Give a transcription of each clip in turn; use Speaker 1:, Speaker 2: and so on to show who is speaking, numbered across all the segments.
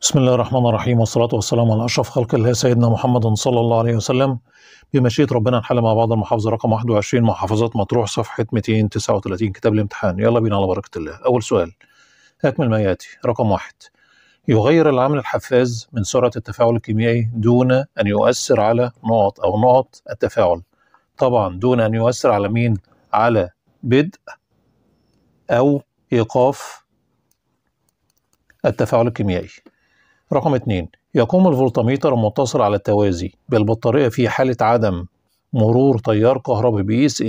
Speaker 1: بسم الله الرحمن الرحيم والصلاة والسلام على أشرف خلق الله سيدنا محمد صلى الله عليه وسلم بمشيئة ربنا نحل مع بعض المحافظة رقم 21 محافظات مطروح صفحة 239 كتاب الامتحان يلا بينا على بركة الله أول سؤال أكمل ما يأتي رقم واحد يغير العامل الحفاز من سرعة التفاعل الكيميائي دون أن يؤثر على نقط أو نقط التفاعل طبعا دون أن يؤثر على مين على بدء أو إيقاف التفاعل الكيميائي رقم 2 يقوم الفولتميتر المتصل على التوازي بالبطارية في حالة عدم مرور تيار كهربي بي اس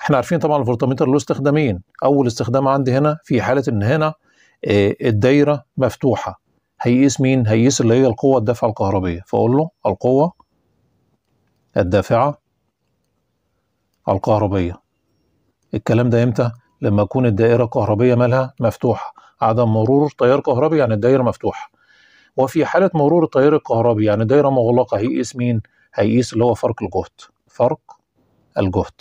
Speaker 1: احنا عارفين طبعا الفولتميتر له استخدامين اول استخدام عندي هنا في حالة ان هنا آه، الدايرة مفتوحة هيقيس مين هيقيس اللي هي القوة الدافعة الكهربية فاقول له القوة الدافعة الكهربية الكلام ده امتى لما تكون الدائرة الكهربية مالها مفتوحة عدم مرور تيار كهربي يعني الدائرة مفتوحة وفي حاله مرور التيار الكهربي يعني دايره مغلقه هيقيس مين؟ هيقيس اللي هو فرق الجهد فرق الجهد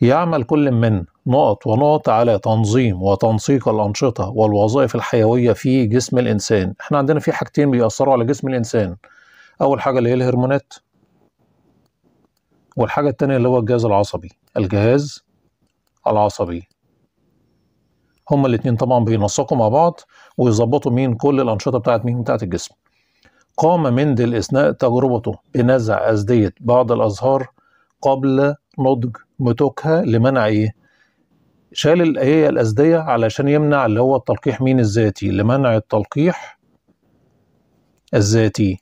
Speaker 1: يعمل كل من نقط ونقط على تنظيم وتنسيق الأنشطة والوظائف الحيوية في جسم الإنسان احنا عندنا في حاجتين بيأثروا على جسم الإنسان أول حاجة اللي هي الهرمونات والحاجة التانية اللي هو الجهاز العصبي الجهاز العصبي هما الاتنين طبعا بينسقوا مع بعض ويظبطوا مين كل الانشطه بتاعت مين بتاعت الجسم قام مندل اثناء تجربته بنزع ازديه بعض الازهار قبل نضج متوكها لمنع ايه شال الايه الازديه علشان يمنع اللي هو التلقيح مين الذاتي لمنع التلقيح الذاتي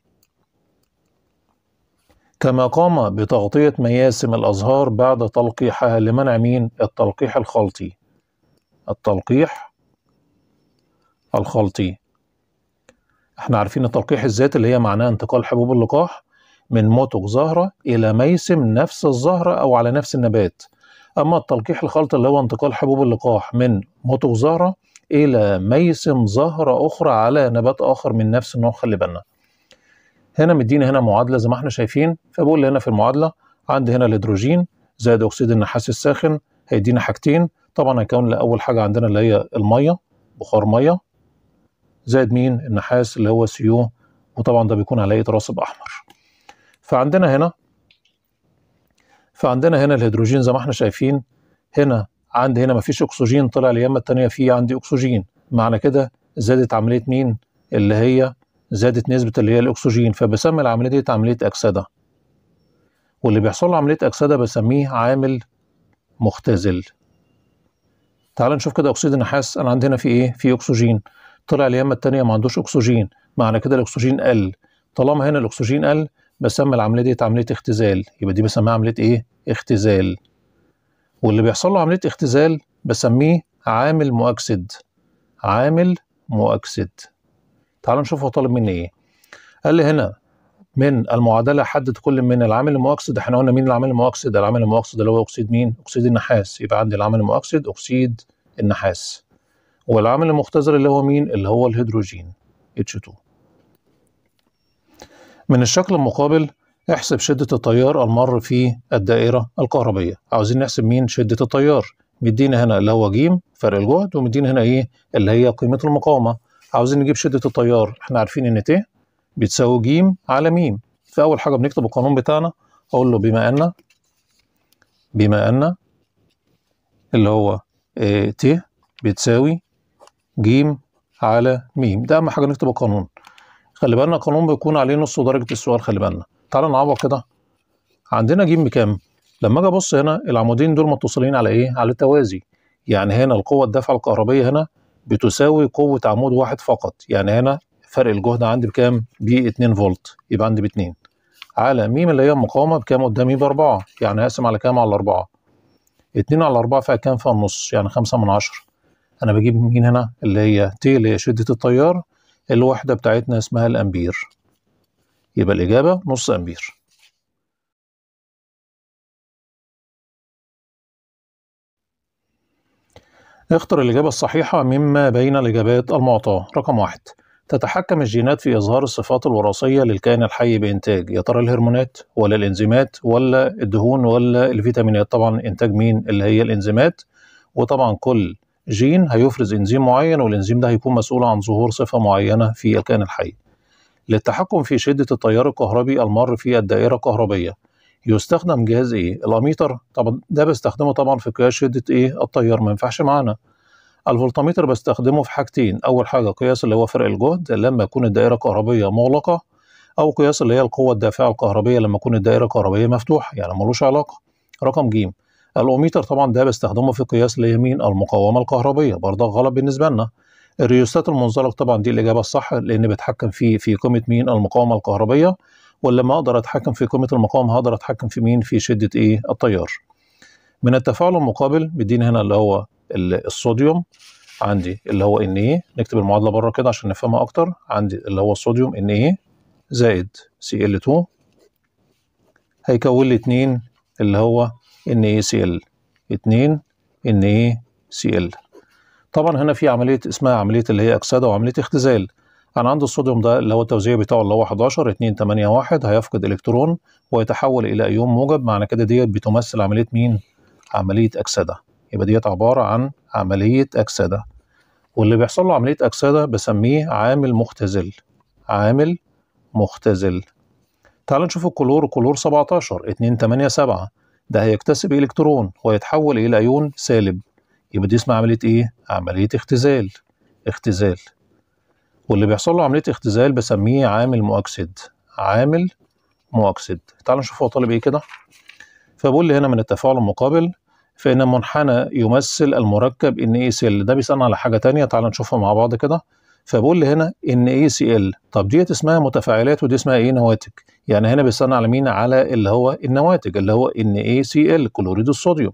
Speaker 1: كما قام بتغطية مياسم الأزهار بعد تلقيحها لمنع مين؟ التلقيح الخلطي التلقيح الخلطي احنا عارفين التلقيح الذاتي اللي هي معناها انتقال حبوب اللقاح من موتوك زهرة إلى ميسم نفس الزهرة أو على نفس النبات أما التلقيح الخلطي اللي هو انتقال حبوب اللقاح من موتوك زهرة إلى ميسم زهرة أخرى على نبات آخر من نفس النوع خلي بالنا هنا مدينا هنا معادلة زي ما احنا شايفين فبقول هنا في المعادلة عندي هنا الهيدروجين زائد أكسيد النحاس الساخن هيدينا حاجتين طبعا هيكون لأول حاجة عندنا اللي هي المية بخار مية زائد مين النحاس اللي هو سيو وطبعا ده بيكون عليه تراصب احمر فعندنا هنا فعندنا هنا الهيدروجين زي ما احنا شايفين هنا عند هنا مفيش اكسجين طلع اليمه التانية فيه عندي اكسجين معنى كده زادت عمليه مين اللي هي زادت نسبه اللي هي الاكسجين فبسمي العمليه دي عمليه اكسده واللي بيحصل له عمليه اكسده بسميه عامل مختزل تعال نشوف كده اكسيد النحاس انا عندي هنا في ايه في اكسجين طلع اليمه الثانيه ما عندوش اكسجين معنى كده الاكسجين قل طالما هنا الاكسجين قل بسمى العمليه ديت عمليه اختزال يبقى دي بسميها عمليه ايه اختزال واللي بيحصل له عمليه اختزال بسميه عامل مؤكسد عامل مؤكسد تعالوا نشوف هو طالب مني ايه قال لي هنا من المعادله حدد كل من العامل المؤكسد احنا قلنا مين العامل المؤكسد العامل المؤكسد اللي هو اكسيد مين اكسيد النحاس يبقى عندي العامل المؤكسد اكسيد النحاس والعامل المختزل اللي هو مين؟ اللي هو الهيدروجين H2 من الشكل المقابل احسب شدة التيار المر في الدائرة الكهربية عاوزين نحسب مين شدة التيار مدينا هنا اللي هو جيم فرق الجهد ومدينا هنا ايه اللي هي قيمة المقاومة عاوزين نجيب شدة التيار احنا عارفين ان ت بتساوي جيم على ميم فأول حاجة بنكتب القانون بتاعنا أقول له بما أن بما أن اللي هو ت آه، بتساوي ج على م ده اهم حاجه نكتب القانون خلي بالنا القانون بيكون عليه نص درجه السؤال خلي بالنا تعالى نعوض كده عندنا ج بكام لما اجي ابص هنا العمودين دول متصلين على ايه على التوازي يعني هنا القوه الدافعه الكهربيه هنا بتساوي قوه عمود واحد فقط يعني هنا فرق الجهد عندي بكام ب 2 فولت يبقى عندي ب 2 على م اللي هي المقاومه بكام قدامي ب 4 يعني هقسم على كام على 4 2 على 4 فيها كام فيها النص يعني 5 من 10 انا بجيب مين هنا اللي هي تي اللي هي شده التيار الوحده بتاعتنا اسمها الامبير يبقى الاجابه نص امبير اختر الإجابة الصحيحة مما بين الإجابات المعطاة رقم واحد تتحكم الجينات في إظهار الصفات الوراثية للكائن الحي بإنتاج يا ترى الهرمونات ولا الإنزيمات ولا الدهون ولا الفيتامينات طبعا إنتاج مين اللي هي الإنزيمات وطبعا كل جين هيفرز انزيم معين والانزيم ده هيكون مسؤول عن ظهور صفه معينه في الكائن الحي للتحكم في شده التيار الكهربي المر في الدائره الكهربيه يستخدم جهاز ايه الاميتر طب ده بستخدمه طبعا في قياس شده ايه التيار ما ينفعش معانا الفولتميتر بستخدمه في حاجتين اول حاجه قياس اللي هو فرق الجهد لما تكون الدائره الكهربيه مغلقه او قياس اللي هي القوه الدافعه الكهربيه لما تكون الدائره الكهربيه مفتوحه يعني ملوش علاقه رقم ج الاوميتر طبعا ده بستخدمه في قياس اليمين المقاومه الكهربيه برضه غلط بالنسبه لنا الريوستات المنزلق طبعا دي الاجابه الصح لان بتحكم في في قيمه مين المقاومه الكهربيه ولما اقدر اتحكم في قيمه المقاومه هقدر اتحكم في مين في شده ايه التيار من التفاعل المقابل بيديني هنا اللي هو الصوديوم عندي اللي هو ان ايه نكتب المعادله بره كده عشان نفهمها اكتر عندي اللي هو الصوديوم ان ايه زائد سي ال 2 هيكون لي 2 اللي هو NaCl 2 NaCl طبعا هنا في عملية اسمها عملية اللي هي أكسدة وعملية اختزال أنا عندي الصوديوم ده اللي هو التوزيع بتاعه اللي هو 11 2 8 1 هيفقد إلكترون ويتحول إلى أيون موجب معنى كده ديت بتمثل عملية مين؟ عملية أكسدة يبقى ديت عبارة عن عملية أكسدة واللي بيحصل له عملية أكسدة بسميه عامل مختزل عامل مختزل تعال نشوف الكلور كلور 17 2 8 7 ده هيكتسب إلكترون ويتحول إلى أيون سالب يبقى دي اسمها عملية إيه؟ عملية اختزال اختزال واللي بيحصل له عملية اختزال بسميه عامل مؤكسد عامل مؤكسد تعالوا نشوف هو طالب إيه كده فبقول لي هنا من التفاعل المقابل فإن منحنى يمثل المركب ان اي سي ال ده بيسألنا على حاجة ثانيه تعالى نشوفها مع بعض كده فبقول لي هنا ان اي سي ال طب ديت اسمها متفاعلات ودي اسمها ايه نواتج يعني هنا بيستنى على مين على اللي هو النواتج اللي هو ان اي سي ال كلوريد الصوديوم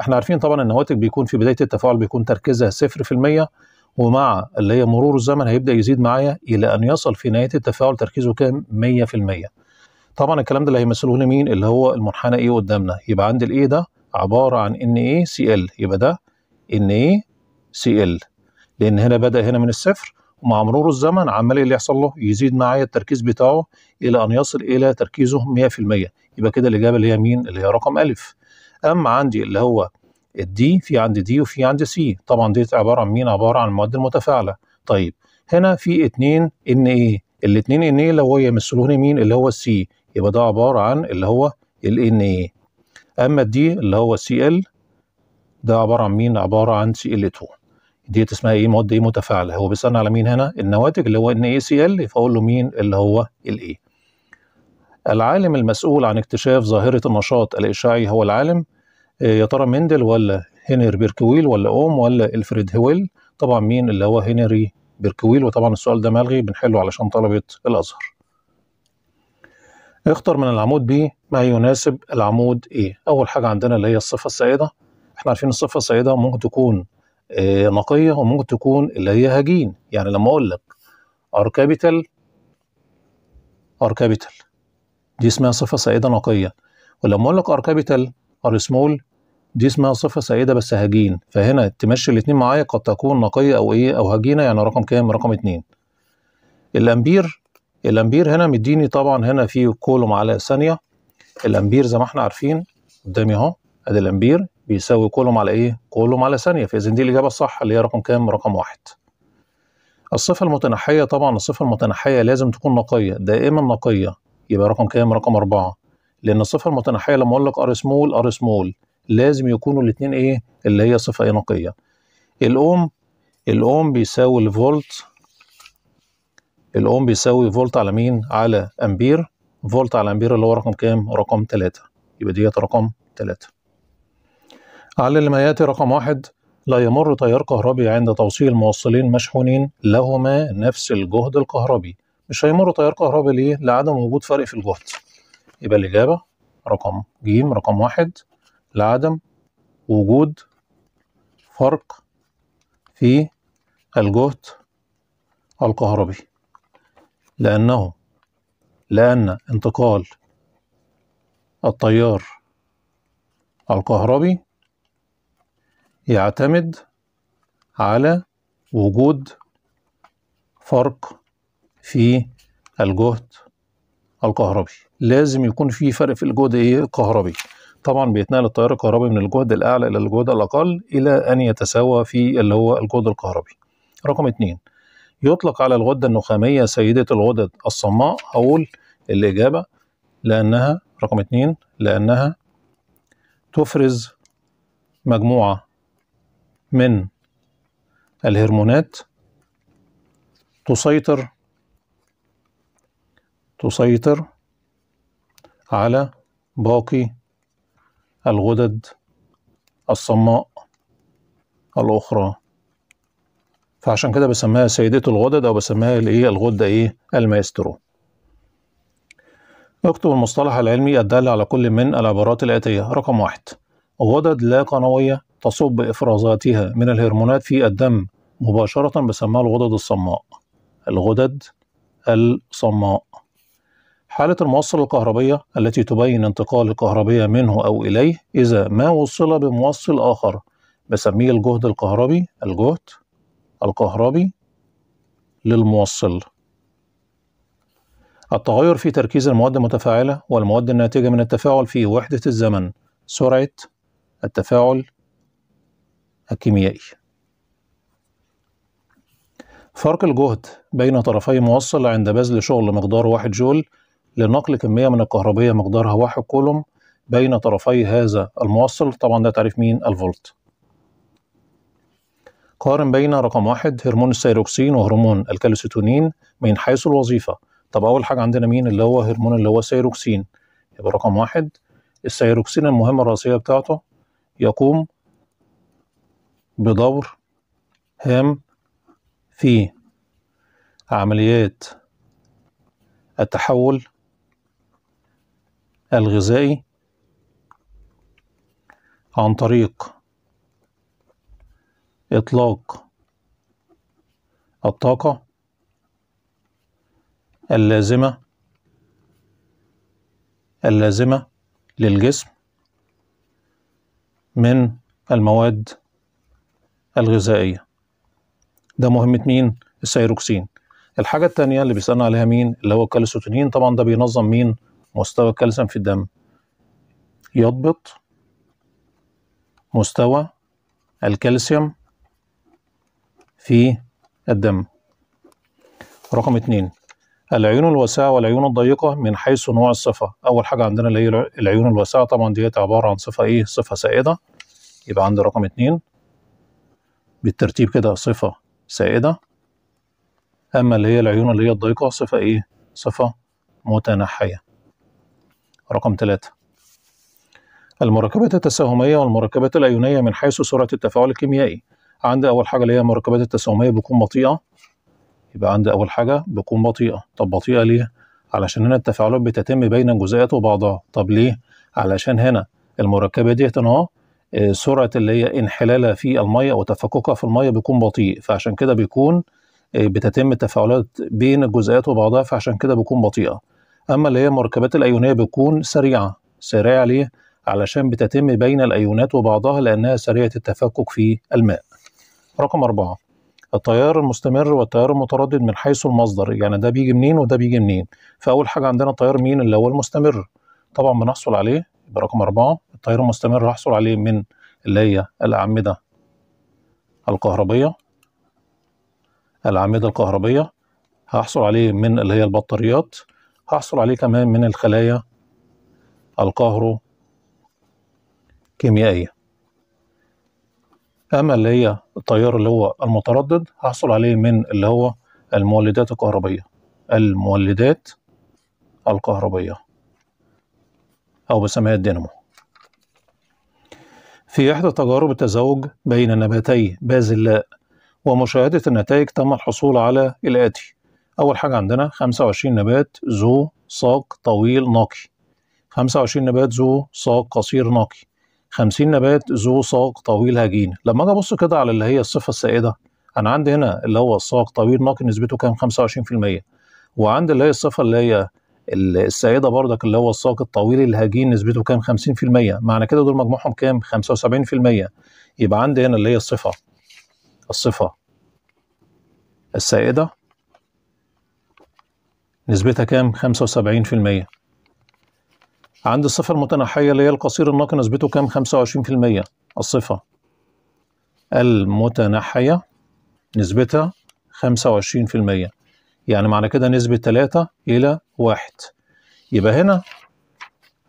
Speaker 1: احنا عارفين طبعا النواتج بيكون في بدايه التفاعل بيكون تركيزها 0% ومع اللي هي مرور الزمن هيبدا يزيد معايا الى ان يصل في نهايه التفاعل تركيزه كام 100% طبعا الكلام ده اللي هيمثله لي مين اللي هو المنحنى ايه قدامنا يبقى عند الايه ده عباره عن ان ايه سي ال يبقى ده ان ايه سي ال لان هنا بدا هنا من الصفر ومع مرور الزمن عمال اللي يحصل له يزيد معايا التركيز بتاعه الى ان يصل الى تركيزه 100% يبقى كده الاجابه اللي هي مين اللي هي رقم الف اما عندي اللي هو الدي في عندي دي وفي عندي سي طبعا دي عباره عن مين عباره عن المواد المتفاعله طيب هنا في اتنين ان ايه الاتنين ان ايه اللي هو يمثلوني مين اللي هو السي يبقى ده عباره عن اللي هو الان ايه اما الدي اللي هو سي ال ده عباره عن مين عباره عن سي ال 2 دي اسمها ايه مواد ايه متفاعله هو بيصنع على مين هنا النواتج اللي هو ان اي سي ال فاقول له مين اللي هو الاي العالم المسؤول عن اكتشاف ظاهره النشاط الاشعاعي هو العالم آه، يا ترى مندل ولا هنري بيركويل ولا اوم ولا الفريد هويل طبعا مين اللي هو هنري بيركويل وطبعا السؤال ده ملغي بنحله علشان طلبه الازهر اختر من العمود ب ما يناسب العمود A إيه. أول حاجة عندنا اللي هي الصفة السائدة احنا عارفين الصفة السائدة ممكن تكون آه، نقيه وممكن تكون اللي هي هجين يعني لما اقول لك ار كابيتال ار كابيتال دي اسمها صفه سائده نقيه ولما اقول لك ار كابيتال ار سمول دي اسمها صفه سائده بس هجين فهنا تمشي الاثنين معايا قد تكون نقيه او ايه او هجينه يعني رقم كام رقم اتنين الامبير الامبير هنا مديني طبعا هنا في كولوم على ثانيه الامبير زي ما احنا عارفين قدامي اهو ادي الامبير بيساوي كولوم على ايه؟ كولوم على ثانية فإذا دي الإجابة الصح اللي هي رقم كام؟ رقم واحد. الصفة المتنحية طبعا الصفة المتنحية لازم تكون نقية دائما نقية يبقى رقم كام؟ رقم أربعة لأن الصفة المتنحية لما أقول لك أر سمول أر سمول لازم يكونوا الاتنين إيه؟ اللي هي صفة إيه نقية. الأوم الأوم بيساوي الفولت الأوم بيساوي فولت على مين؟ على أمبير فولت على أمبير اللي هو رقم كام؟ رقم ثلاثة. يبقى ديت رقم ثلاثة. على ما ياتي رقم واحد لا يمر تيار كهربي عند توصيل موصلين مشحونين لهما نفس الجهد الكهربي مش هيمر تيار كهربي ليه؟ لعدم وجود فرق في الجهد يبقى الإجابة رقم ج رقم واحد لعدم وجود فرق في الجهد الكهربي لأنه لأن انتقال التيار الكهربي يعتمد على وجود فرق في الجهد الكهربي لازم يكون في فرق في الجهد ايه الكهربي طبعا بيتنقل التيار الكهربي من الجهد الاعلى الى الجهد الاقل الى ان يتساوى في اللي هو الجهد الكهربي رقم اتنين يطلق على الغده النخاميه سيده الغدد الصماء هقول الاجابه لانها رقم اتنين لانها تفرز مجموعه من الهرمونات تسيطر تسيطر على باقي الغدد الصماء الأخرى فعشان كده بسميها سيدة الغدد أو بسميها الإيه الغدة إيه المايسترو اكتب المصطلح العلمي الدال على كل من العبارات الآتية رقم واحد غدد لا قنوية تصب إفرازاتها من الهرمونات في الدم مباشرة بسماها الغدد الصماء الغدد الصماء حالة الموصل الكهربية التي تبين انتقال الكهربية منه أو إليه إذا ما وصل بموصل آخر بسميه الجهد الكهربي الجهد الكهربي للموصل التغير في تركيز المواد المتفاعلة والمواد الناتجة من التفاعل في وحدة الزمن سرعة التفاعل الكيميائي فرق الجهد بين طرفي موصل عند بذل شغل مقدار واحد جول لنقل كمية من الكهربية مقدارها واحد كولوم بين طرفي هذا الموصل طبعا ده تعريف مين الفولت قارن بين رقم واحد هرمون السيروكسين وهرمون الكالوسيتونين من حيث الوظيفة طب أول حاجة عندنا مين اللي هو هرمون اللي هو السيروكسين يبقى رقم واحد السيروكسين المهمة الرئيسية بتاعته يقوم بدور هام في عمليات التحول الغذائي عن طريق إطلاق الطاقة اللازمة اللازمة للجسم من المواد الغذائية ده مهمة مين؟ السيروكسين الحاجة التانية اللي بيسألنا عليها مين؟ اللي هو الكالسوتونين طبعا ده بينظم مين؟ مستوى الكالسيوم في الدم يضبط مستوى الكالسيوم في الدم رقم اتنين العيون الواسعة والعيون الضيقة من حيث نوع الصفة أول حاجة عندنا اللي هي العيون الواسعة طبعا ديت عبارة عن صفة إيه؟ صفة سائدة يبقى عندي رقم اتنين بالترتيب كده صفة سائدة أما اللي هي العيون اللي هي الضيقة صفة إيه؟ صفة متنحية رقم ثلاثة المركبات التساهمية والمركبات الأيونية من حيث سرعة التفاعل الكيميائي عندي أول حاجة اللي هي المركبات التساهمية بتكون بطيئة يبقى عندي أول حاجة بتكون بطيئة طب بطيئة ليه؟ علشان هنا التفاعلات بتتم بين الجزيئات وبعضها طب ليه؟ علشان هنا المركبة ديت أهو سرعه اللي هي انحلالها في الميه او تفككها في الميه بيكون بطيء فعشان كده بيكون آه، بتتم التفاعلات بين الجزيئات وبعضها فعشان كده بيكون بطيئه اما اللي هي المركبات الايونيه بتكون سريعه سريعه ليه علشان بتتم بين الايونات وبعضها لانها سريعه التفكك في الماء رقم أربعة التيار المستمر والتيار المتردد من حيث المصدر يعني ده بيجي منين وده بيجي منين فأول حاجة عندنا التيار مين اللي هو المستمر طبعا بنحصل عليه برقم أربعة التيار المستمر هحصل عليه من اللي هي الأعمدة الكهربية الأعمدة الكهربية هحصل عليه من اللي هي البطاريات هحصل عليه كمان من الخلايا الكهرو كيميائية أما اللي هي التيار اللي هو المتردد هحصل عليه من اللي هو المولدات الكهربية المولدات الكهربية أو بسميها الدينامو في إحدى تجارب التزاوج بين نباتي بازلاء ومشاهدة النتائج تم الحصول على الآتي أول حاجة عندنا 25 نبات ذو ساق طويل نقي 25 نبات ذو ساق قصير نقي 50 نبات ذو ساق طويل هجين لما اجي ابص كده على اللي هي الصفه السائده انا عندي هنا اللي هو الساق طويل نقي نسبته كام 25% وعند اللي هي الصفه اللي هي السيده بردك اللي هو الساق الطويل الهجين نسبته كام 50% معنى كده دول مجموعهم كام 75% يبقى عندي هنا اللي هي الصفه الصفه السائده نسبتها كام 75% عند الصفة المتنحية اللي هي القصير الناقي نسبته كام 25% الصفة المتنحية نسبتها 25% يعني معنى كده نسبة 3 إلى 1 يبقى هنا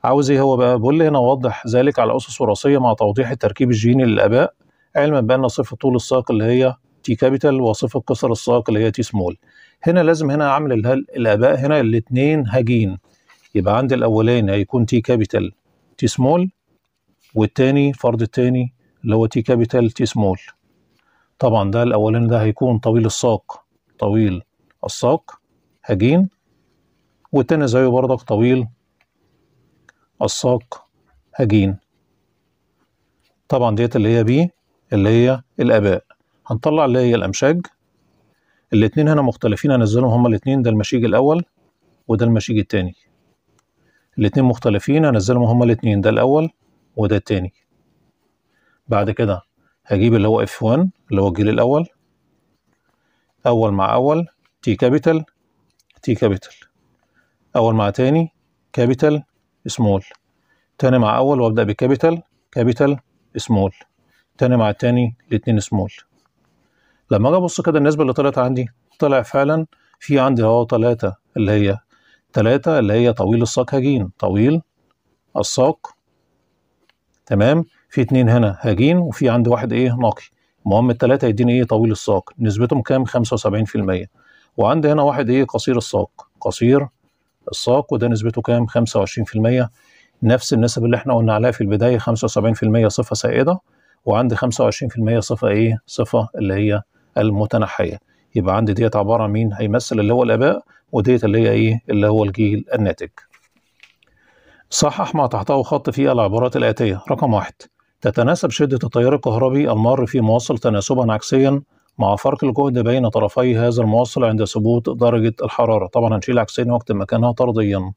Speaker 1: عاوز ايه هو بقى بيقول لي هنا وضح ذلك على أسس وراثية مع توضيح التركيب الجيني للآباء علما بأن صفة طول الساق اللي هي تي كابيتال وصفة قصر الساق اللي هي تي سمول هنا لازم هنا أعمل الآباء هنا الاتنين هجين يبقى عند الأولين هيكون تي كابيتال تي سمول والتاني فرد التاني اللي هو تي كابيتال تي سمول طبعا ده الأولين ده هيكون طويل الساق طويل الساق هجين والتاني زيه بردك طويل الساق هجين طبعا ديت اللي هي بي اللي هي الاباء هنطلع اللي هي الامشاج الاتنين هنا مختلفين هنزلهم هما الاتنين ده المشيج الاول وده المشيج التاني الاتنين مختلفين هنزلهم هما الاتنين ده الاول وده التاني بعد كده هجيب اللي هو اف 1 اللي هو الجيل الاول اول مع اول تي كابيتال تي كابيتال أول مع تاني كابيتال سمول تاني مع أول وأبدأ بكابيتال كابيتال سمول تاني مع التاني الاتنين سمول لما أجي أبص كده النسبة اللي طلعت عندي طلع فعلا في عندي أهو تلاتة اللي هي تلاتة اللي هي طويل الساق هجين طويل الساق تمام في اتنين هنا هجين وفي عندي واحد ايه نقي المهم التلاتة يديني ايه طويل الساق نسبتهم كام خمسه وسبعين في الميه وعندي هنا واحد ايه قصير الساق قصير الساق وده نسبته كام 25% نفس النسب اللي احنا قلنا عليها في البدايه 75% صفه سائده وعندي 25% صفه ايه صفه اللي هي المتنحيه يبقى عندي ديت عباره عن مين هيمثل اللي هو الاباء وديت اللي هي ايه اللي هو الجيل الناتج صحح مع تحته خط فيه العبارات الاتيه رقم واحد تتناسب شدة التيار الكهربي المار في مواصل تناسبا عكسيا مع فرق الجهد بين طرفي هذا الموصل عند ثبوت درجة الحرارة طبعا هنشيل عكسين وقت مكانها طرديا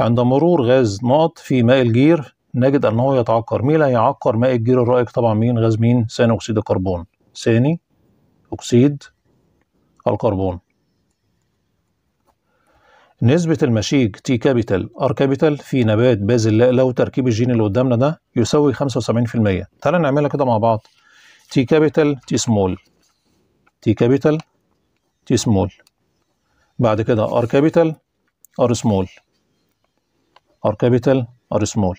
Speaker 1: عند مرور غاز نقط في ماء الجير نجد أنه يتعكر مين لا يعكر ماء الجير الرائق طبعا مين غاز مين ثاني أكسيد الكربون ثاني أكسيد الكربون نسبة المشيج تي كابيتال ار كابيتال في نبات بازلاء لو تركيب الجين اللي قدامنا ده يساوي 75% تعالى نعملها كده مع بعض تي كابيتال تي سمول تي كابيتال تي سمول بعد كده ار كابيتال ار سمول ار كابيتال ار سمول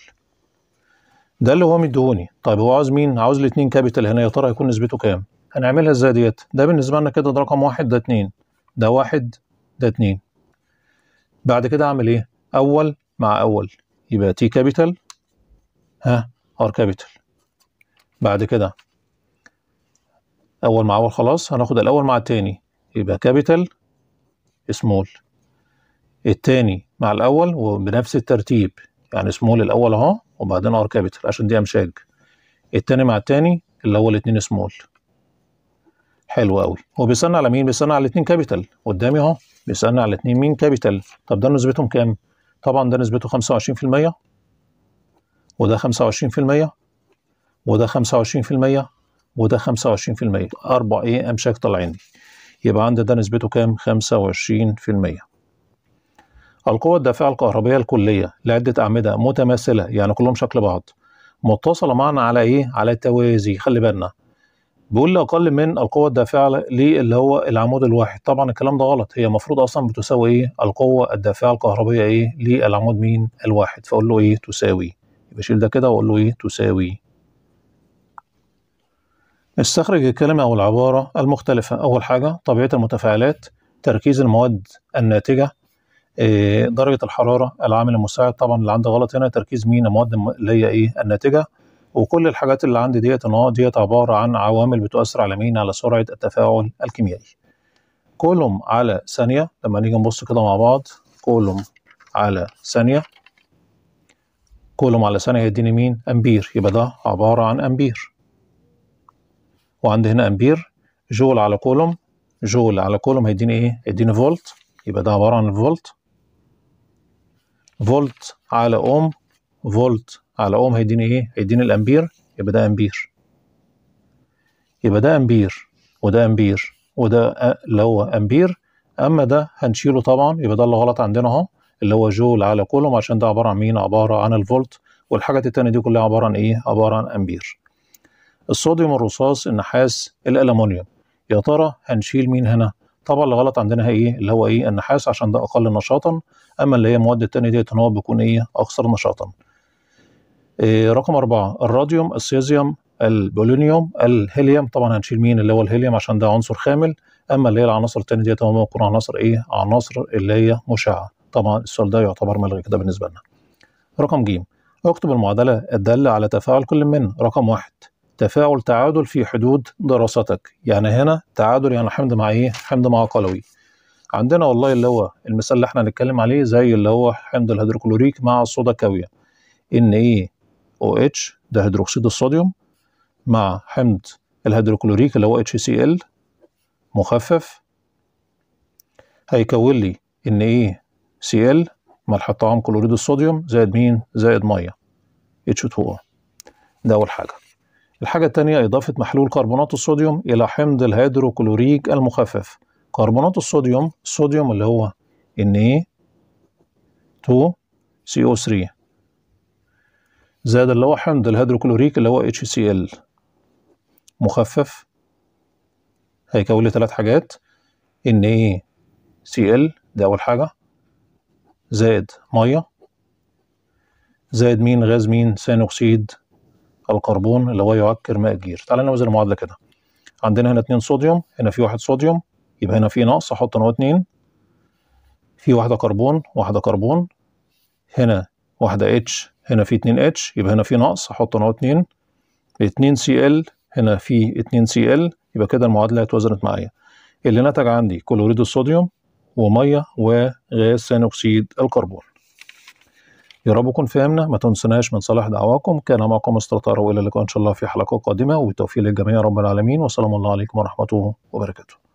Speaker 1: ده اللي هو مديهوني طيب هو عاوز مين؟ عاوز الاثنين كابيتال هنا يا ترى هيكون نسبته كام؟ هنعملها ازاي ديت؟ ده بالنسبة لنا كده ده رقم واحد ده اتنين ده واحد ده اتنين بعد كده اعمل ايه؟ أول مع أول يبقى تي كابيتال ها ار كابيتال بعد كده اول مع اول خلاص هناخد الاول مع التاني يبقى كابيتال سمول التاني مع الاول وبنفس الترتيب يعني سمول الاول اهو وبعدين ار كابيتال عشان دي امشاج التاني مع التاني اللي هو الاتنين سمول حلو قوي هو بيسألنا على مين بيسألنا على الاتنين كابيتال قدامي اهو بيسألنا على الاتنين مين كابيتال طب ده نسبتهم كام طبعا ده نسبته 25% وده 25% وده 25% وده 25% أربع إيه أمشاك طالعين يبقى عندي ده نسبته كام؟ 25% القوة الدافعة الكهربية الكلية لعدة أعمدة متماثلة يعني كلهم شكل بعض متصلة معنا على إيه؟ على توازي خلي بالنا بيقول لي أقل من القوة الدافعة للي هو العمود الواحد طبعا الكلام ده غلط هي المفروض أصلا بتساوي إيه؟ القوة الدافعة الكهربية إيه؟ للعمود مين؟ الواحد فأقول له إيه؟ تساوي يبقى شيل ده كده وأقول له إيه؟ تساوي استخرج الكلمة أو العبارة المختلفة أول حاجة طبيعة المتفاعلات تركيز المواد الناتجة آه، درجة الحرارة العامل المساعد طبعا اللي عندي غلط هنا تركيز مين المواد اللي هي إيه الناتجة وكل الحاجات اللي عندي ديت ان ديت عبارة عن عوامل بتؤثر على مين على سرعة التفاعل الكيميائي كولوم على ثانية لما نيجي نبص كده مع بعض كولوم على ثانية كولوم على ثانية هيديني مين أمبير يبقى ده عبارة عن أمبير وعندي هنا امبير جول على كولوم جول على كولوم هيديني ايه هيديني فولت يبقى ده عباره عن فولت فولت على اوم فولت على اوم هيديني ايه هيديني الامبير يبقى ده امبير يبقى ده امبير وده امبير وده اللي هو امبير اما ده هنشيله طبعا يبقى ده اللي غلط عندنا اهو اللي هو جول على كولوم عشان ده عباره عن مين عباره عن الفولت والحاجات التانية دي كلها عباره عن ايه عباره عن امبير الصوديوم الرصاص النحاس الالومنيوم يا ترى هنشيل مين هنا طبعا الغلط عندنا ايه اللي هو ايه النحاس عشان ده اقل نشاطا اما اللي هي المواد التانية ديت هو بيكون ايه اكثر نشاطا إيه رقم أربعة الراديوم السيزيوم البولونيوم الهيليوم طبعا هنشيل مين اللي هو الهيليوم عشان ده عنصر خامل اما اللي هي العناصر التانية ديت هو بيكون عناصر ايه عناصر اللي هي مشعة طبعا السؤال ده يعتبر ملغي كده بالنسبة لنا رقم ج اكتب المعادلة الدالة على تفاعل كل من رقم واحد تفاعل تعادل في حدود دراستك يعني هنا تعادل يعني حمض مع ايه حمض مع قلوي عندنا والله اللي هو المثال اللي احنا هنتكلم عليه زي اللي هو حمض الهيدروكلوريك مع الصودا كاويه ان ايه او اتش ده هيدروكسيد الصوديوم مع حمض الهيدروكلوريك اللي هو اتش سي ال مخفف هيكون لي ان ايه ال ملح الطعام كلوريد الصوديوم زائد مين زائد ميه اتش 2 ده اول حاجه الحاجة التانية إضافة محلول كربونات الصوديوم إلى حمض الهيدروكلوريك المخفف كربونات الصوديوم الصوديوم اللي هو Na2CO3 زائد اللي هو حمض الهيدروكلوريك اللي هو HCl مخفف هيكون لي ثلاث حاجات NaCl دي أول حاجة زائد مية زائد مين غاز مين ثاني أكسيد الكربون اللي هو يعكر ماء الجير تعالى نوزن المعادله كده عندنا هنا 2 صوديوم هنا في واحد صوديوم يبقى هنا في نقص احط نوع 2 في واحده كربون واحده كربون هنا واحده اتش هنا في 2 اتش يبقى هنا في نقص احط نوع 2 2 سي ال هنا في 2 سي ال يبقى كده المعادله اتوزنت معايا اللي نتج عندي كلوريد الصوديوم وميه وغاز ثاني اكسيد الكربون يا رب كن فهمنا ما تنسناش من صلاح دعواكم كان معكم استطار والى اللقاء ان شاء الله في حلقه قادمه وبالتوفيق للجميع رب العالمين وسلام الله عليكم ورحمته وبركاته